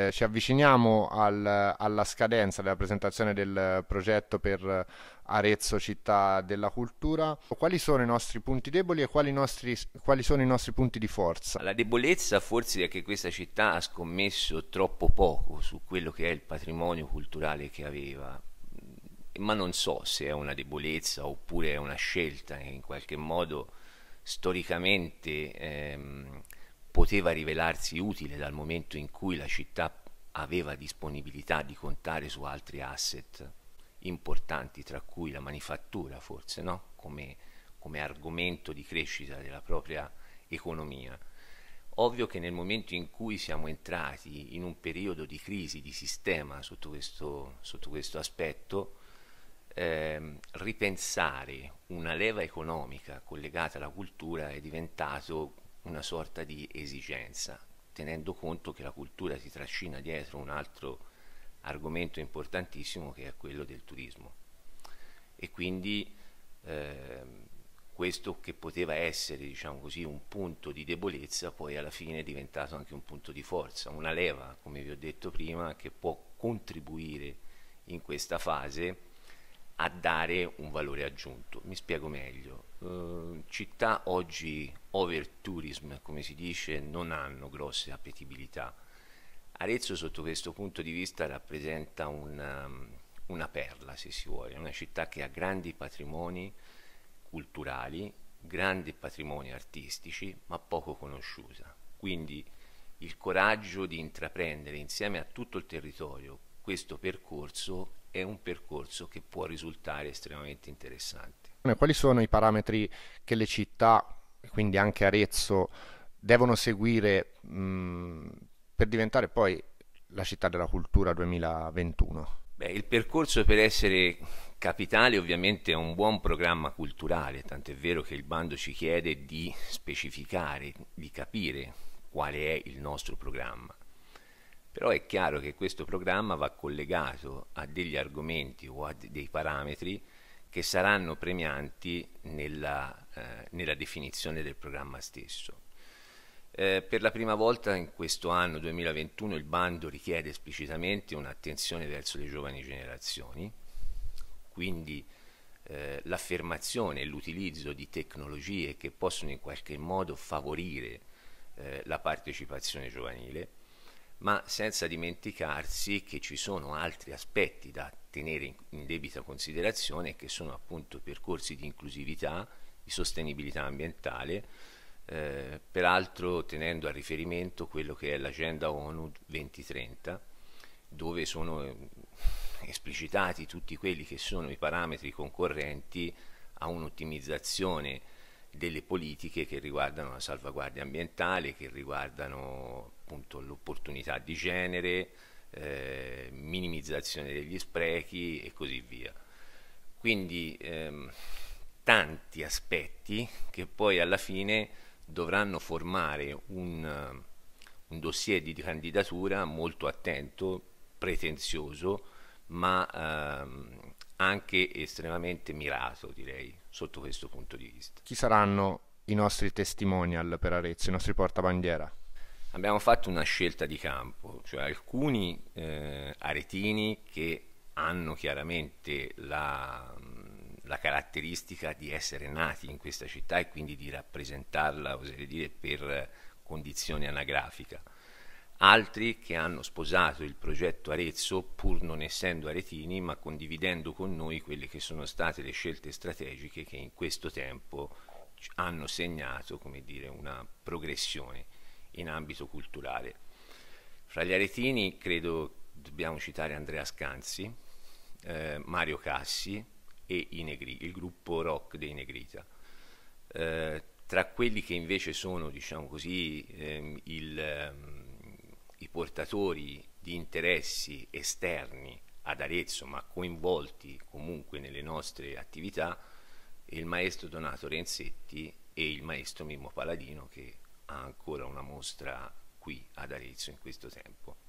Eh, ci avviciniamo al, alla scadenza della presentazione del progetto per Arezzo Città della Cultura. Quali sono i nostri punti deboli e quali, nostri, quali sono i nostri punti di forza? La debolezza forse è che questa città ha scommesso troppo poco su quello che è il patrimonio culturale che aveva mm, ma non so se è una debolezza oppure è una scelta che in qualche modo storicamente ehm, poteva rivelarsi utile dal momento in cui la città aveva disponibilità di contare su altri asset importanti, tra cui la manifattura forse, no? come, come argomento di crescita della propria economia. Ovvio che nel momento in cui siamo entrati in un periodo di crisi di sistema sotto questo, sotto questo aspetto, eh, ripensare una leva economica collegata alla cultura è diventato una sorta di esigenza, tenendo conto che la cultura si trascina dietro un altro argomento importantissimo che è quello del turismo. E quindi eh, questo che poteva essere diciamo così, un punto di debolezza poi alla fine è diventato anche un punto di forza, una leva, come vi ho detto prima, che può contribuire in questa fase a dare un valore aggiunto. Mi spiego meglio. Ehm, città oggi over tourism, come si dice, non hanno grosse appetibilità. Arezzo sotto questo punto di vista rappresenta una, um, una perla, se si vuole, una città che ha grandi patrimoni culturali, grandi patrimoni artistici, ma poco conosciuta. Quindi il coraggio di intraprendere insieme a tutto il territorio questo percorso è un percorso che può risultare estremamente interessante. Quali sono i parametri che le città, quindi anche Arezzo, devono seguire mh, per diventare poi la città della cultura 2021? Beh, il percorso per essere capitale ovviamente è un buon programma culturale, tant'è vero che il bando ci chiede di specificare, di capire qual è il nostro programma. Però è chiaro che questo programma va collegato a degli argomenti o a dei parametri che saranno premianti nella, eh, nella definizione del programma stesso. Eh, per la prima volta in questo anno 2021 il bando richiede esplicitamente un'attenzione verso le giovani generazioni, quindi eh, l'affermazione e l'utilizzo di tecnologie che possono in qualche modo favorire eh, la partecipazione giovanile ma senza dimenticarsi che ci sono altri aspetti da tenere in, in debita considerazione che sono appunto percorsi di inclusività, di sostenibilità ambientale, eh, peraltro tenendo a riferimento quello che è l'agenda ONU 2030, dove sono eh, esplicitati tutti quelli che sono i parametri concorrenti a un'ottimizzazione delle politiche che riguardano la salvaguardia ambientale, che riguardano appunto l'opportunità di genere, eh, minimizzazione degli sprechi e così via. Quindi ehm, tanti aspetti che poi alla fine dovranno formare un, un dossier di candidatura molto attento, pretenzioso, ma ehm, anche estremamente mirato, direi, sotto questo punto di vista. Chi saranno i nostri testimonial per Arezzo, i nostri portabandiera? Abbiamo fatto una scelta di campo, cioè alcuni eh, aretini che hanno chiaramente la, la, caratteristica di essere nati in questa città e quindi di rappresentarla, oserei dire, per condizione anagrafica altri che hanno sposato il progetto Arezzo pur non essendo aretini ma condividendo con noi quelle che sono state le scelte strategiche che in questo tempo hanno segnato come dire, una progressione in ambito culturale. Fra gli aretini credo dobbiamo citare Andrea Scanzi, eh, Mario Cassi e Negri, il gruppo rock dei Negrita. Eh, tra quelli che invece sono diciamo così, ehm, il, ehm, i portatori di interessi esterni ad Arezzo, ma coinvolti comunque nelle nostre attività, il maestro Donato Renzetti e il maestro Mimmo Paladino che ha ancora una mostra qui ad Arezzo in questo tempo.